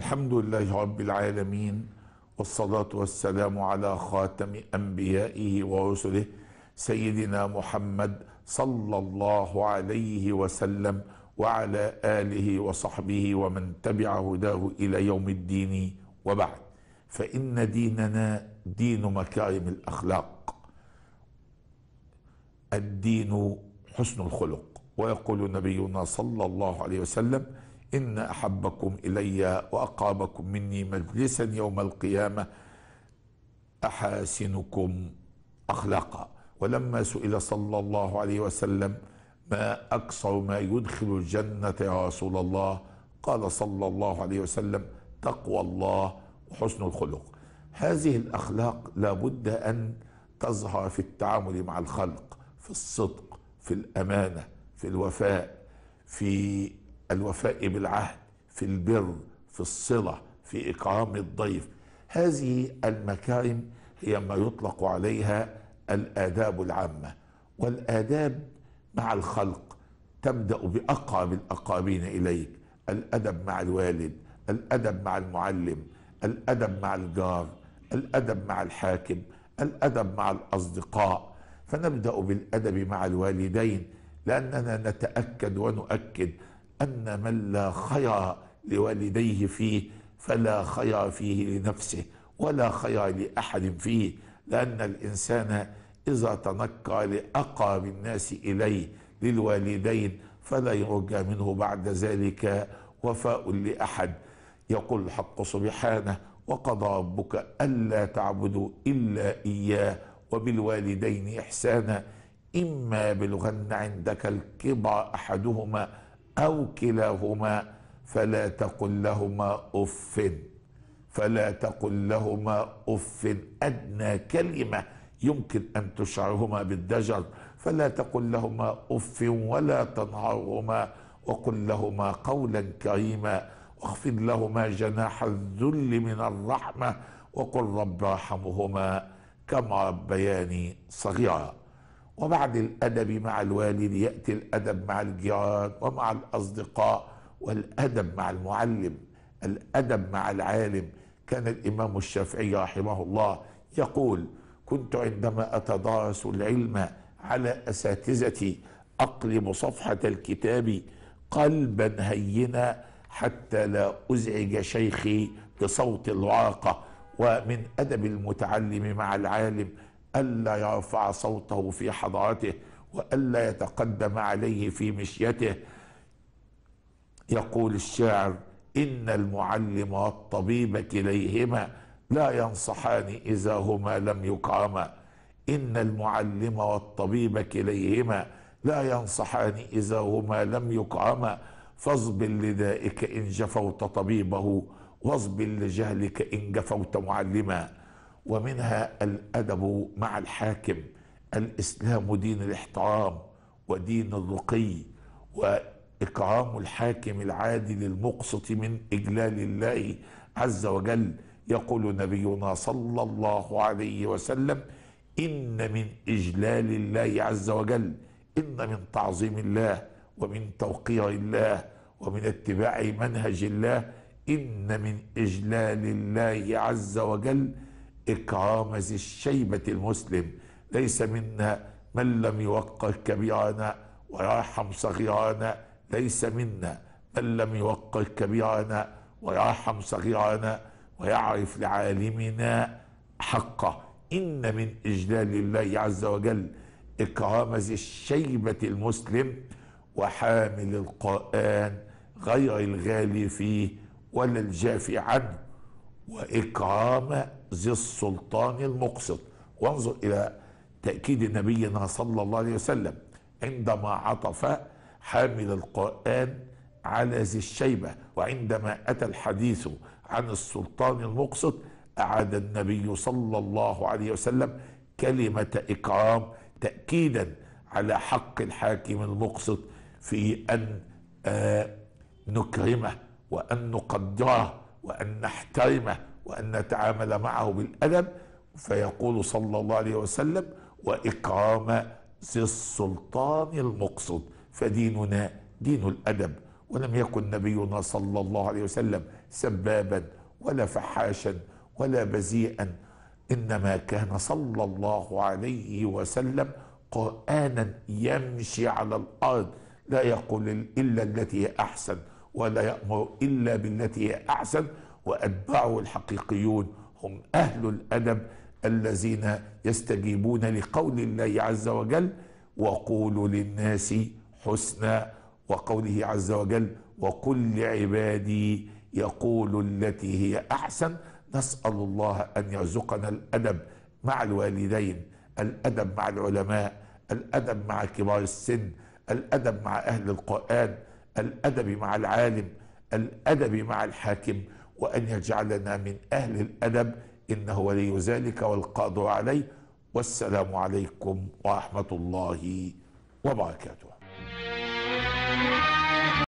الحمد لله رب العالمين والصلاة والسلام على خاتم أنبيائه ورسله سيدنا محمد صلى الله عليه وسلم وعلى آله وصحبه ومن تبع هداه إلى يوم الدين وبعد فإن ديننا دين مكارم الأخلاق الدين حسن الخلق ويقول نبينا صلى الله عليه وسلم إن أحبكم إلي وأقامكم مني مجلسا يوم القيامة أحاسنكم أخلاقا ولما سئل صلى الله عليه وسلم ما أكثر ما يدخل الجنة يا رسول الله قال صلى الله عليه وسلم تقوى الله وحسن الخلق هذه الأخلاق لابد أن تظهر في التعامل مع الخلق في الصدق في الأمانة في الوفاء في الوفاء بالعهد في البر في الصلة في إكرام الضيف هذه المكارم هي ما يطلق عليها الآداب العامة والآداب مع الخلق تبدأ بأقرب الأقربين إليك الأدب مع الوالد الأدب مع المعلم الأدب مع الجار الأدب مع الحاكم الأدب مع الأصدقاء فنبدأ بالأدب مع الوالدين لأننا نتأكد ونؤكد أن من لا خير لوالديه فيه فلا خير فيه لنفسه ولا خير لأحد فيه لأن الإنسان إذا تنكر لأقرب الناس إليه للوالدين فلا يرجى منه بعد ذلك وفاء لأحد يقول الحق سبحانه وقضى ربك ألا تعبدوا إلا إياه وبالوالدين إحسانا إما بلغن عندك الكبر أحدهما أو كلاهما فلا تقل لهما أف فلا تقل لهما أف أدنى كلمة يمكن أن تشعرهما بالدجر فلا تقل لهما أف ولا تنهرهما وقل لهما قولا كريما واخفض لهما جناح الذل من الرحمة وقل رب ارحمهما كما ربياني صغيرا وبعد الأدب مع الوالد يأتي الأدب مع الجيران ومع الأصدقاء والأدب مع المعلم الأدب مع العالم كان الإمام الشافعي رحمه الله يقول كنت عندما أتدارس العلم على أساتذتي أقلب صفحة الكتاب قلبا هينا حتى لا أزعج شيخي بصوت الواقة ومن أدب المتعلم مع العالم ألا يرفع صوته في حضرته وألا يتقدم عليه في مشيته يقول الشاعر إن المعلم والطبيب كليهما لا ينصحان إذا هما لم يكرما إن المعلم والطبيب كليهما لا ينصحان إذا هما لم يكرما فاصبر لدائك إن جفوت طبيبه واصبر لجهلك إن جفوت معلما ومنها الادب مع الحاكم الاسلام دين الاحترام ودين الرقي واكرام الحاكم العادل المقسط من اجلال الله عز وجل يقول نبينا صلى الله عليه وسلم ان من اجلال الله عز وجل ان من تعظيم الله ومن توقير الله ومن اتباع منهج الله ان من اجلال الله عز وجل إكرام ذي الشيبة المسلم ليس منا من لم يوقر كبيرنا ويرحم صغيرنا ليس منا من لم يوقر كبيرنا ويرحم صغيرنا ويعرف لعالمنا حقه إن من إجلال الله عز وجل إكرام ذي الشيبة المسلم وحامل القرآن غير الغالي فيه ولا الجافي عنه وإكرام ذي السلطان المقسط وانظر إلى تأكيد نبينا صلى الله عليه وسلم عندما عطف حامل القرآن على ذي الشيبة وعندما أتى الحديث عن السلطان المقسط أعاد النبي صلى الله عليه وسلم كلمة إكرام تأكيدا على حق الحاكم المقسط في أن آه، نكرمه وأن نقدره وأن نحترمه وأن نتعامل معه بالأدب فيقول صلى الله عليه وسلم وإكرام ذي السلطان المقصد فديننا دين الأدب ولم يكن نبينا صلى الله عليه وسلم سبابا ولا فحاشا ولا بذيئا إنما كان صلى الله عليه وسلم قرآنا يمشي على الأرض لا يقول إلا التي أحسن ولا يأمر إلا بالتي هي أحسن وأتباعه الحقيقيون هم أهل الأدب الذين يستجيبون لقول الله عز وجل وقولوا للناس حسنا وقوله عز وجل وقل لعبادي يقول التي هي أحسن نسأل الله أن يرزقنا الأدب مع الوالدين الأدب مع العلماء الأدب مع كبار السن الأدب مع أهل القرآن الأدب مع العالم الأدب مع الحاكم وأن يجعلنا من أهل الأدب إنه ولي ذلك والقادر عليه والسلام عليكم ورحمة الله وبركاته